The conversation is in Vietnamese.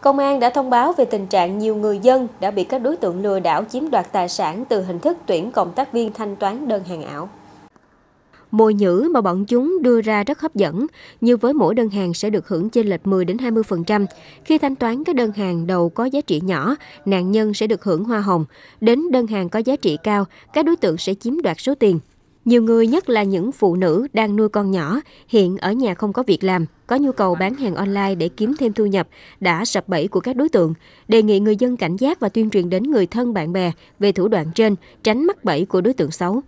Công an đã thông báo về tình trạng nhiều người dân đã bị các đối tượng lừa đảo chiếm đoạt tài sản từ hình thức tuyển cộng tác viên thanh toán đơn hàng ảo. Mồi nhữ mà bọn chúng đưa ra rất hấp dẫn, như với mỗi đơn hàng sẽ được hưởng trên lệch 10 đến 20%. Khi thanh toán các đơn hàng đầu có giá trị nhỏ, nạn nhân sẽ được hưởng hoa hồng. Đến đơn hàng có giá trị cao, các đối tượng sẽ chiếm đoạt số tiền. Nhiều người, nhất là những phụ nữ đang nuôi con nhỏ, hiện ở nhà không có việc làm, có nhu cầu bán hàng online để kiếm thêm thu nhập, đã sập bẫy của các đối tượng, đề nghị người dân cảnh giác và tuyên truyền đến người thân bạn bè về thủ đoạn trên, tránh mắc bẫy của đối tượng xấu.